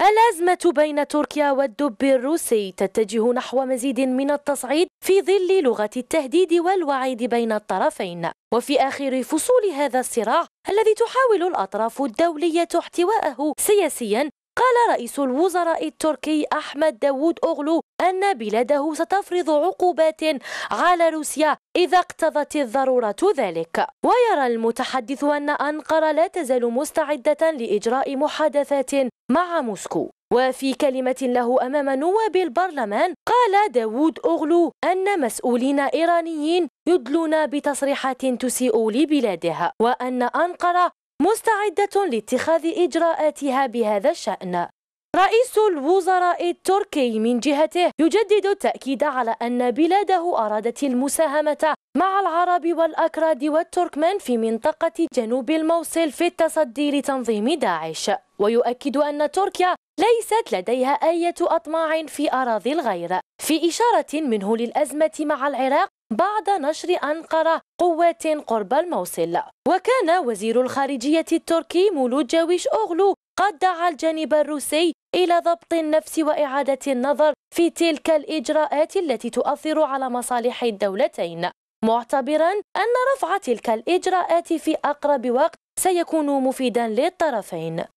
الأزمة بين تركيا والدب الروسي تتجه نحو مزيد من التصعيد في ظل لغة التهديد والوعيد بين الطرفين وفي آخر فصول هذا الصراع الذي تحاول الأطراف الدولية احتواءه سياسيا قال رئيس الوزراء التركي أحمد داوود أغلو أن بلاده ستفرض عقوبات على روسيا إذا اقتضت الضرورة ذلك ويرى المتحدث أن أنقرة لا تزال مستعدة لإجراء محادثات مع موسكو وفي كلمة له أمام نواب البرلمان قال داوود أغلو أن مسؤولين إيرانيين يدلون بتصريحات تسيء لبلاده وأن أنقرة مستعدة لاتخاذ إجراءاتها بهذا الشأن رئيس الوزراء التركي من جهته يجدد التأكيد على أن بلاده أرادت المساهمة مع العرب والأكراد والتركمان في منطقة جنوب الموصل في التصدي لتنظيم داعش ويؤكد أن تركيا ليست لديها أي أطماع في أراضي الغير في إشارة منه للأزمة مع العراق بعد نشر أنقرة قوات قرب الموصل وكان وزير الخارجية التركي مولود جاويش أوغلو قد دعا الجانب الروسي إلى ضبط النفس وإعادة النظر في تلك الإجراءات التي تؤثر على مصالح الدولتين معتبرا أن رفع تلك الإجراءات في أقرب وقت سيكون مفيدا للطرفين